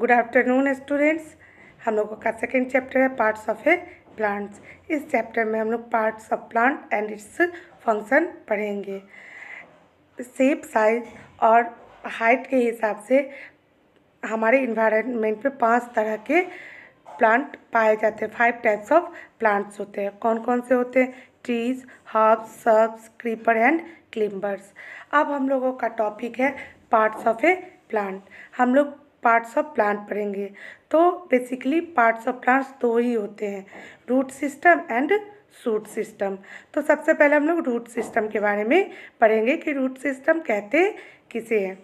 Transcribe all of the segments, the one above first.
Good afternoon students हम लोगों का सेकेंड चैप्टर है पार्ट्स ऑफ ए प्लांट्स इस चैप्टर में हम लोग parts of plant and its function पढ़ेंगे सेप साइज और हाइट के हिसाब से हमारे इन्वायरमेंट में पांच तरह के प्लांट पाए जाते हैं फाइव टाइप्स ऑफ प्लांट्स होते हैं कौन कौन से होते हैं trees herbs shrubs creeper and climbers अब हम लोगों का टॉपिक है पार्ट्स ऑफ ए प्लांट हम लोग पार्ट्स ऑफ प्लांट पढ़ेंगे तो बेसिकली पार्ट्स ऑफ प्लांट्स दो ही होते हैं root system and shoot system तो सबसे पहले हम लोग रूट सिस्टम के बारे में पढ़ेंगे कि रूट सिस्टम कहते किसे हैं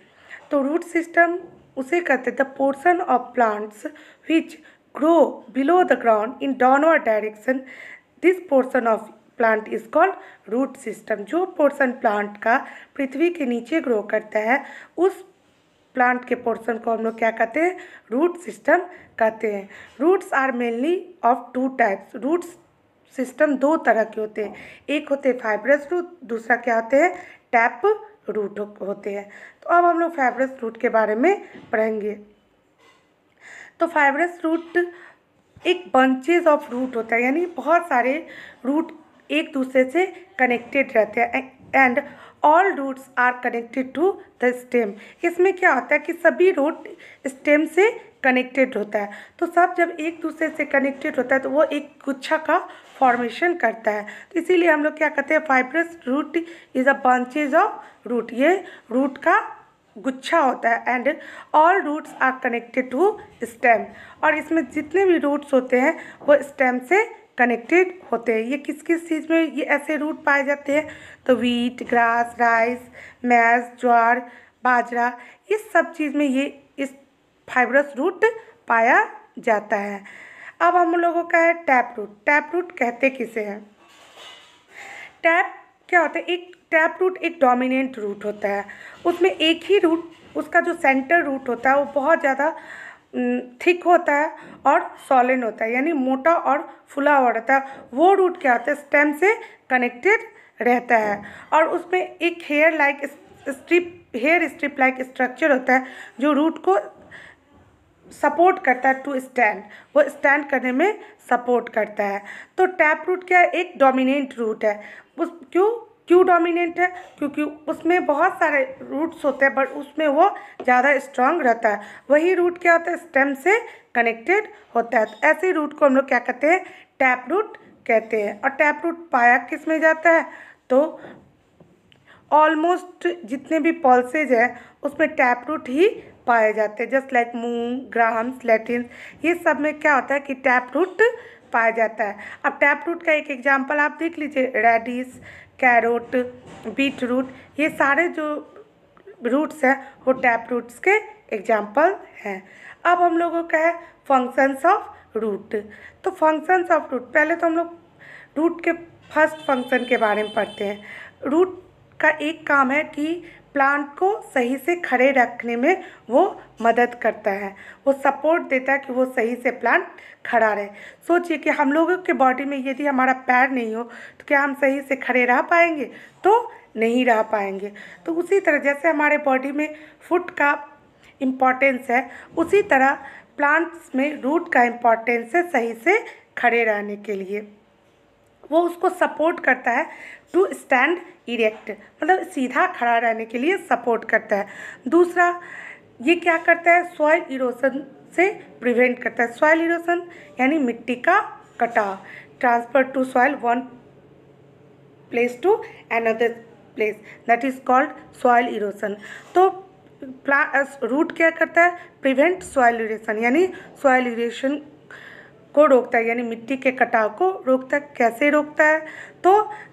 तो रूट सिस्टम उसे कहते the portion of plants which grow below the ground in downward direction this portion of plant is called root system जो पोर्शन प्लांट का पृथ्वी के नीचे ग्रो करता है उस प्लांट के पोर्शन को हम लोग क्या कहते हैं रूट सिस्टम कहते हैं roots are mainly of two types roots system दो तरह के होते हैं एक होते हैं फाइब्रस रूट दूसरा क्या होते हैं टैप रूट होते हैं तो अब हम लोग फाइब्रस रूट के बारे में पढ़ेंगे तो फाइब्रस रूट एक बंचेज ऑफ रूट होता है यानी बहुत सारे रूट एक दूसरे से कनेक्टेड रहते हैं and all roots are connected to the stem इसमें क्या होता है कि सभी रूट स्टेम से कनेक्टेड होता है तो सब जब एक दूसरे से कनेक्टेड होता है तो वो एक गुच्छा का फॉर्मेशन करता है तो इसीलिए हम लोग क्या कहते हैं fibrous root is a bunches of root ये रूट का गुच्छा होता है and all roots are connected to stem और इसमें जितने भी रूट्स होते हैं वो स्टेम से कनेक्टेड होते हैं ये किस किस चीज़ में ये ऐसे रूट पाए जाते हैं तो वीट ग्रास राइस मैस ज्वार बाजरा इस सब चीज़ में ये इस फाइबरस रूट पाया जाता है अब हम लोगों का है टैप रूट टैप रूट कहते किसे हैं टैप क्या होता है एक टैप रूट एक डोमिनेंट रूट होता है उसमें एक ही रूट उसका जो सेंटर रूट होता है वो बहुत ज़्यादा थिक होता है और सॉलिड होता है यानी मोटा और फुला हुआ रहता है वो रूट क्या होता है स्टेम से कनेक्टेड रहता है और उसमें एक hair like strip hair strip like structure होता है जो रूट को सपोर्ट करता है टू स्टैंड वो स्टैंड करने में सपोर्ट करता है तो टैप रूट क्या है एक डोमिनेंट रूट है उस क्यों क्यों डोमिनेंट है क्योंकि उसमें बहुत सारे रूट्स होते हैं बट उसमें वो ज़्यादा स्ट्रांग रहता है वही रूट क्या होता है स्टेम से कनेक्टेड होता है तो ऐसे रूट को हम लोग क्या कहते हैं टैप रूट कहते हैं और टैप रूट पाया किस में जाता है तो ऑलमोस्ट जितने भी पॉल्सेज हैं उसमें टैप रूट ही पाए जाते हैं just like moong grams lentil ये सब में क्या होता है कि टैप रूट पाया जाता है अब टैप रूट का एक एग्जाम्पल आप देख लीजिए रेडिस कैरोट बीट रूट ये सारे जो रूट्स हैं वो टैप रूट्स के एग्जाम्पल हैं अब हम लोगों का है फंक्शंस ऑफ रूट तो फंक्शंस ऑफ रूट पहले तो हम लोग रूट के फर्स्ट फंक्शन के बारे में पढ़ते हैं रूट का एक काम है कि प्लांट को सही से खड़े रखने में वो मदद करता है वो सपोर्ट देता है कि वो सही से प्लांट खड़ा रहे सोचिए कि हम लोगों के बॉडी में यदि हमारा पैर नहीं हो तो क्या हम सही से खड़े रह पाएंगे तो नहीं रह पाएंगे तो उसी तरह जैसे हमारे बॉडी में फुट का इम्पॉर्टेंस है उसी तरह प्लांट्स में रूट का इम्पॉर्टेंस है सही से खड़े रहने के लिए वो उसको सपोर्ट करता है टू स्टैंड इरेक्ट मतलब सीधा खड़ा रहने के लिए सपोर्ट करता है दूसरा ये क्या करता है सॉइल इरोसन से प्रिवेंट करता है सॉइल इरोसन यानी मिट्टी का कटाव transfer to soil one place to another place that is called soil erosion तो प्ला रूट क्या करता है प्रिवेंट सॉयल इरेशन यानी सॉइल इरेशन को रोकता है यानी मिट्टी के कटाव को रोकता कैसे रोकता है तो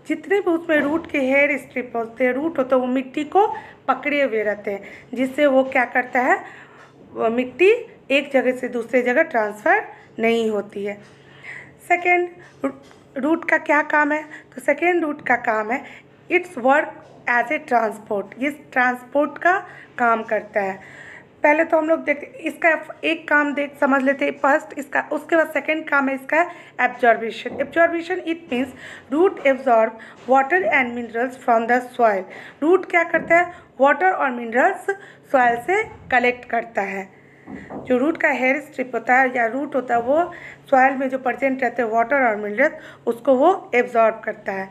जितने भी उसमें रूट के हेयर स्ट्रिप होते हैं रूट होते हैं वो मिट्टी को पकड़े हुए रहते हैं जिससे वो क्या करता है मिट्टी एक जगह से दूसरे जगह ट्रांसफ़र नहीं होती है सेकेंड रूट का क्या काम है तो सेकेंड रूट का काम है its work as a transport ये ट्रांसपोर्ट का काम करता है पहले तो हम लोग देखते इसका एक काम देख समझ लेते हैं फर्स्ट इसका उसके बाद सेकंड काम है इसका absorption absorption it means root absorb water and minerals from the soil root क्या करता है वाटर और मिनरल्स सॉइल से कलेक्ट करता है जो रूट का हेयर स्ट्रिप होता है या रूट होता है वो सॉयल में जो प्रजेंट रहते हैं वाटर और मिनरल्स उसको वो एब्जॉर्ब करता है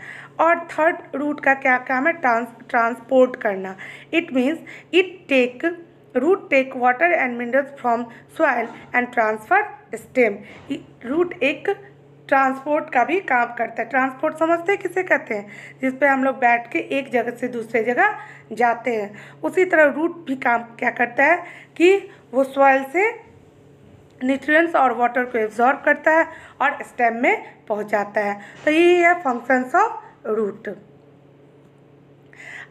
और थर्ड रूट का क्या काम है ट्रांस ट्रांसपोर्ट करना it means it take root take water and minerals from soil and transfer stem root एक ट्रांसपोर्ट का भी काम करता है ट्रांसपोर्ट समझते हैं किसे कहते हैं जिस पे हम लोग बैठ के एक जगह से दूसरे जगह जाते हैं उसी तरह रूट भी काम क्या करता है कि वो सॉइल से न्यूट्रिएंट्स और वाटर को एब्जॉर्ब करता है और स्टेम में पहुंचाता है तो यही है फंक्शंस ऑफ रूट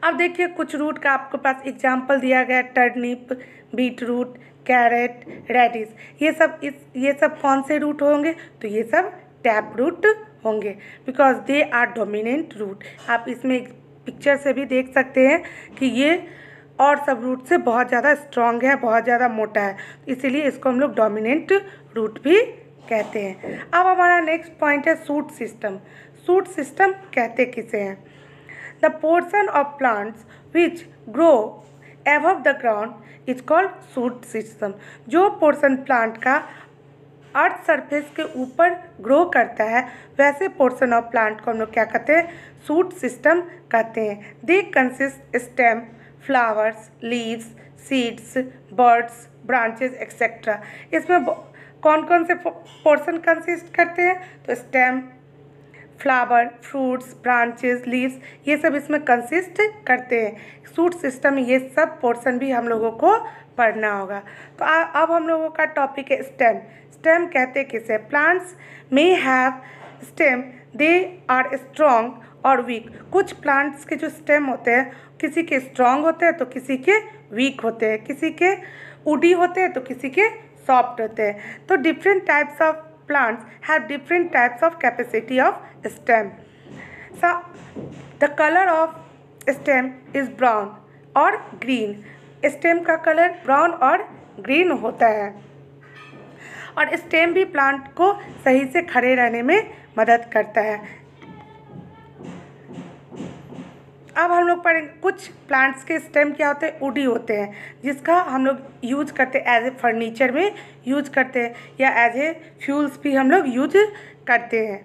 अब देखिए कुछ रूट का आपके पास एग्जाम्पल दिया गया turnip beet root carrot radish ये सब इस ये सब कौन से रूट होंगे तो ये सब टैप रूट होंगे because they are dominant root आप इसमें पिक्चर से भी देख सकते हैं कि ये और सब रूट से बहुत ज़्यादा स्ट्रांग है बहुत ज़्यादा मोटा है इसीलिए इसको हम लोग डोमिनेंट रूट भी कहते हैं अब हमारा नेक्स्ट पॉइंट है सूट सिस्टम सूट सिस्टम कहते किसे हैं The portion of plants which grow above the ground is called shoot system. जो portion plant का अर्थ सरफेस के ऊपर ग्रो करता है वैसे पोर्सन ऑफ प्लांट को हम लोग क्या कहते हैं सूट सिस्टम कहते हैं they consist stem flowers leaves seeds buds branches etcetera इसमें कौन कौन से पोर्सन कंसिस्ट करते हैं तो stem flower fruits branches leaves ये सब इसमें कंसिस्ट करते हैं सूट सिस्टम ये सब पोर्शन भी हम लोगों को पढ़ना होगा तो आ, अब हम लोगों का टॉपिक है स्टेम स्टेम कहते किसे plants may have stem they are strong और वीक कुछ प्लांट्स के जो स्टेम होते हैं किसी के स्ट्रॉन्ग होते हैं तो किसी के वीक होते हैं किसी के उडी होते हैं तो किसी के सॉफ्ट होते हैं तो different types of plants have different types of capacity of stem. So, the color of stem is brown or green. stem ka color brown or green hota hai और स्टेम भी प्लांट को सही से खड़े रहने में मदद करता है अब हम लोग पढ़ेंगे कुछ प्लांट्स के स्टेम क्या होते हैं उडी होते हैं जिसका हम लोग यूज करते हैं एज ए फर्नीचर में यूज करते हैं या एज ए फ्यूल्स भी हम लोग यूज करते हैं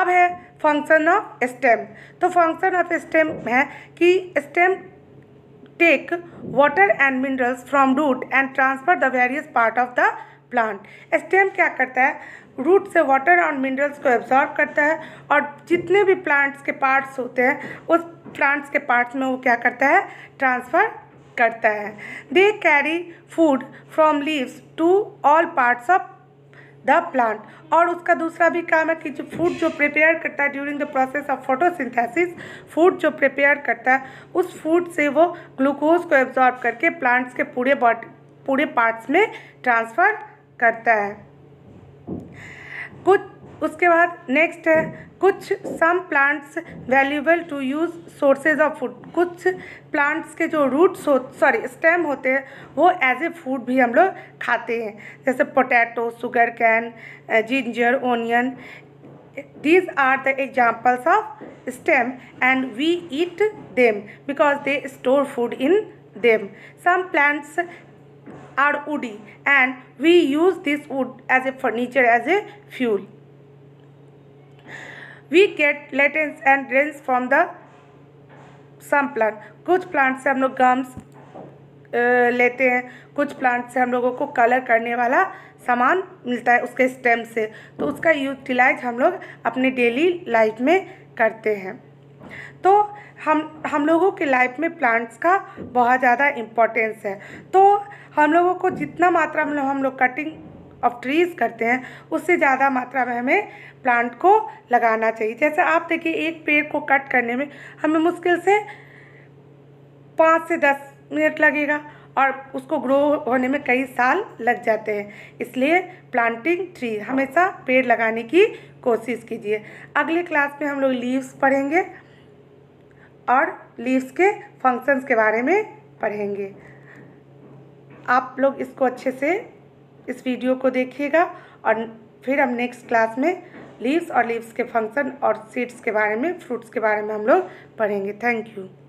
अब है फंक्शन ऑफ स्टेम तो फंक्शन ऑफ स्टेम है कि stem take water and minerals from root and transfer the various part of the plant stem क्या करता है रूट से वाटर और मिनरल्स को एब्जॉर्ब करता है और जितने भी प्लांट्स के पार्ट्स होते हैं उस प्लांट्स के पार्ट्स में वो क्या करता है ट्रांसफ़र करता है they carry food from leaves to all parts of the plant और उसका दूसरा भी काम है कि जो फूड जो प्रिपेयर करता है during the process of photosynthesis food जो प्रिपेयर करता है उस फूड से वो ग्लूकोज को एब्जॉर्ब करके प्लांट्स के पूरे बॉडी पूरे पार्ट्स में ट्रांसफ़र करता है कुछ उसके बाद नेक्स्ट है कुछ some plants valuable to use sources of food कुछ प्लांट्स के जो रूट्स हो सॉरी स्टेम होते हैं वो एज ए फूड भी हम लोग खाते हैं जैसे potato sugar cane ginger onion these are the examples of stem and we eat them because they store food in them some plants are woody and we use this wood as a furniture as a fuel we get latins and rains from the some plant कुछ plant से हम लोग gums लेते हैं कुछ plant से हम लोगों को कलर करने वाला सामान मिलता है उसके स्टेम से तो उसका यूटिलाइज हम लोग अपने डेली लाइफ में करते हैं तो हम हम लोगों के लाइफ में प्लांट्स का बहुत ज़्यादा इम्पोर्टेंस है तो हम लोगों को जितना मात्रा में हम लोग कटिंग ऑफ ट्रीज़ करते हैं उससे ज़्यादा मात्रा में हमें प्लांट को लगाना चाहिए जैसे आप देखिए एक पेड़ को कट करने में हमें मुश्किल से पाँच से दस मिनट लगेगा और उसको ग्रो होने में कई साल लग जाते हैं इसलिए प्लांटिंग ट्री हमेशा पेड़ लगाने की कोशिश कीजिए अगले क्लास में हम लोग लीव्स पढ़ेंगे और लीव्स के फंक्शंस के बारे में पढ़ेंगे आप लोग इसको अच्छे से इस वीडियो को देखिएगा और फिर हम नेक्स्ट क्लास में लीव्स और लीव्स के फंक्शन और सीड्स के बारे में फ्रूट्स के बारे में हम लोग पढ़ेंगे थैंक यू